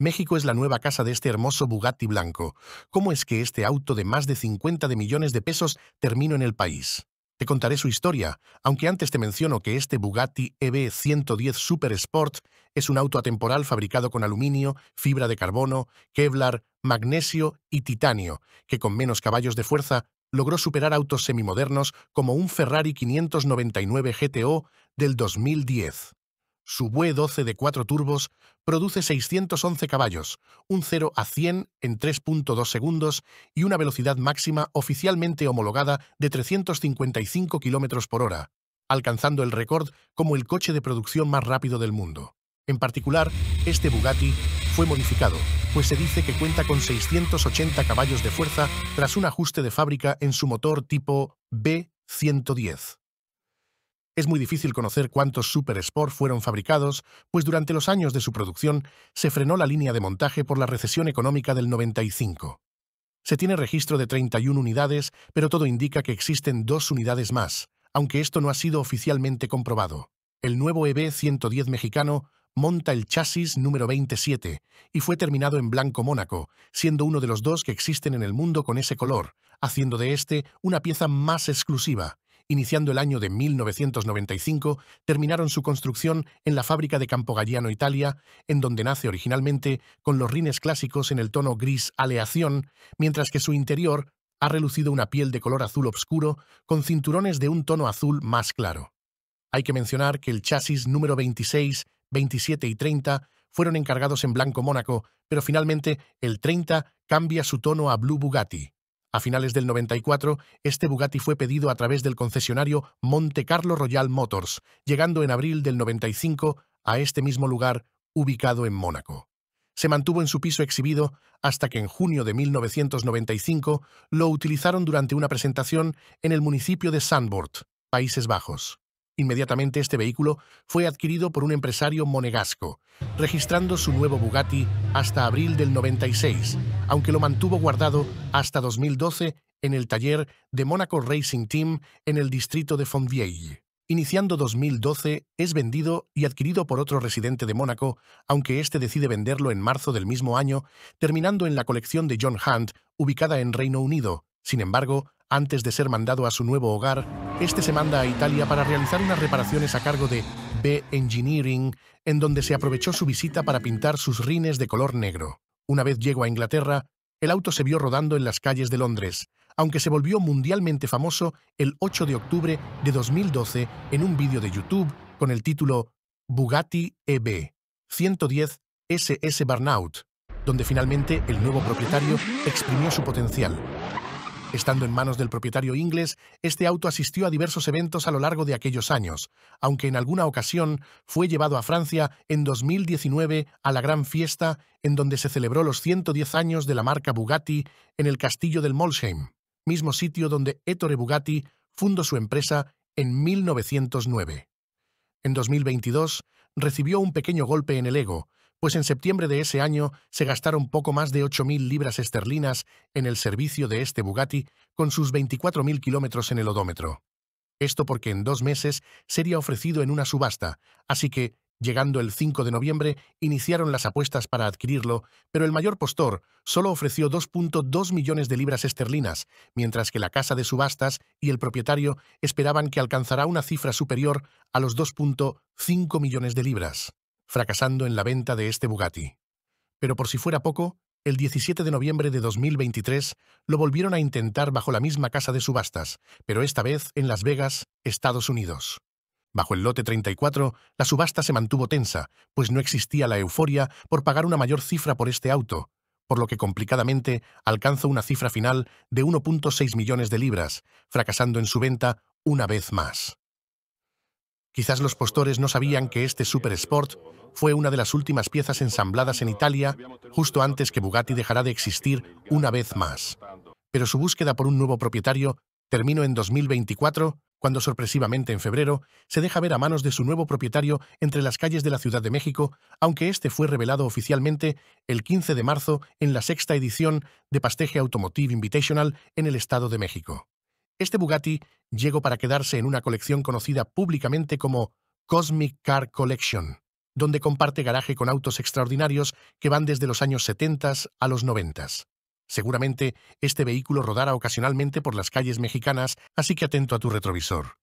México es la nueva casa de este hermoso Bugatti blanco. ¿Cómo es que este auto de más de 50 de millones de pesos terminó en el país? Te contaré su historia, aunque antes te menciono que este Bugatti EB 110 Super Sport es un auto atemporal fabricado con aluminio, fibra de carbono, Kevlar, magnesio y titanio, que con menos caballos de fuerza logró superar autos semimodernos como un Ferrari 599 GTO del 2010. Su V12 de 4 turbos produce 611 caballos, un 0 a 100 en 3.2 segundos y una velocidad máxima oficialmente homologada de 355 km por hora, alcanzando el récord como el coche de producción más rápido del mundo. En particular, este Bugatti fue modificado, pues se dice que cuenta con 680 caballos de fuerza tras un ajuste de fábrica en su motor tipo B110. Es muy difícil conocer cuántos Super Sport fueron fabricados, pues durante los años de su producción se frenó la línea de montaje por la recesión económica del 95. Se tiene registro de 31 unidades, pero todo indica que existen dos unidades más, aunque esto no ha sido oficialmente comprobado. El nuevo EB-110 mexicano monta el chasis número 27 y fue terminado en blanco Mónaco, siendo uno de los dos que existen en el mundo con ese color, haciendo de este una pieza más exclusiva iniciando el año de 1995, terminaron su construcción en la fábrica de Campogalliano, Italia, en donde nace originalmente con los rines clásicos en el tono gris aleación, mientras que su interior ha relucido una piel de color azul oscuro con cinturones de un tono azul más claro. Hay que mencionar que el chasis número 26, 27 y 30 fueron encargados en blanco Mónaco, pero finalmente el 30 cambia su tono a blue Bugatti. A finales del 94, este Bugatti fue pedido a través del concesionario Monte Carlo Royal Motors, llegando en abril del 95 a este mismo lugar, ubicado en Mónaco. Se mantuvo en su piso exhibido hasta que en junio de 1995 lo utilizaron durante una presentación en el municipio de Zandvoort, Países Bajos. Inmediatamente este vehículo fue adquirido por un empresario monegasco, registrando su nuevo Bugatti hasta abril del 96, aunque lo mantuvo guardado hasta 2012 en el taller de Monaco Racing Team en el distrito de Fontvieille. Iniciando 2012, es vendido y adquirido por otro residente de Mónaco, aunque este decide venderlo en marzo del mismo año, terminando en la colección de John Hunt, ubicada en Reino Unido. Sin embargo, antes de ser mandado a su nuevo hogar, este se manda a Italia para realizar unas reparaciones a cargo de B Engineering, en donde se aprovechó su visita para pintar sus rines de color negro. Una vez llegó a Inglaterra, el auto se vio rodando en las calles de Londres, aunque se volvió mundialmente famoso el 8 de octubre de 2012 en un vídeo de YouTube con el título Bugatti EB 110 SS Burnout, donde finalmente el nuevo propietario exprimió su potencial, Estando en manos del propietario inglés, este auto asistió a diversos eventos a lo largo de aquellos años, aunque en alguna ocasión fue llevado a Francia en 2019 a la gran fiesta en donde se celebró los 110 años de la marca Bugatti en el castillo del Molsheim, mismo sitio donde Ettore Bugatti fundó su empresa en 1909. En 2022 recibió un pequeño golpe en el ego, pues en septiembre de ese año se gastaron poco más de 8.000 libras esterlinas en el servicio de este Bugatti con sus 24.000 kilómetros en el odómetro. Esto porque en dos meses sería ofrecido en una subasta, así que, llegando el 5 de noviembre, iniciaron las apuestas para adquirirlo, pero el mayor postor solo ofreció 2.2 millones de libras esterlinas, mientras que la casa de subastas y el propietario esperaban que alcanzará una cifra superior a los 2.5 millones de libras fracasando en la venta de este Bugatti. Pero por si fuera poco, el 17 de noviembre de 2023 lo volvieron a intentar bajo la misma casa de subastas, pero esta vez en Las Vegas, Estados Unidos. Bajo el lote 34, la subasta se mantuvo tensa, pues no existía la euforia por pagar una mayor cifra por este auto, por lo que complicadamente alcanzó una cifra final de 1.6 millones de libras, fracasando en su venta una vez más. Quizás los postores no sabían que este Super Sport fue una de las últimas piezas ensambladas en Italia justo antes que Bugatti dejara de existir una vez más. Pero su búsqueda por un nuevo propietario terminó en 2024, cuando sorpresivamente en febrero se deja ver a manos de su nuevo propietario entre las calles de la Ciudad de México, aunque este fue revelado oficialmente el 15 de marzo en la sexta edición de Pasteje Automotive Invitational en el Estado de México. Este Bugatti llegó para quedarse en una colección conocida públicamente como Cosmic Car Collection, donde comparte garaje con autos extraordinarios que van desde los años 70 a los 90. Seguramente este vehículo rodará ocasionalmente por las calles mexicanas, así que atento a tu retrovisor.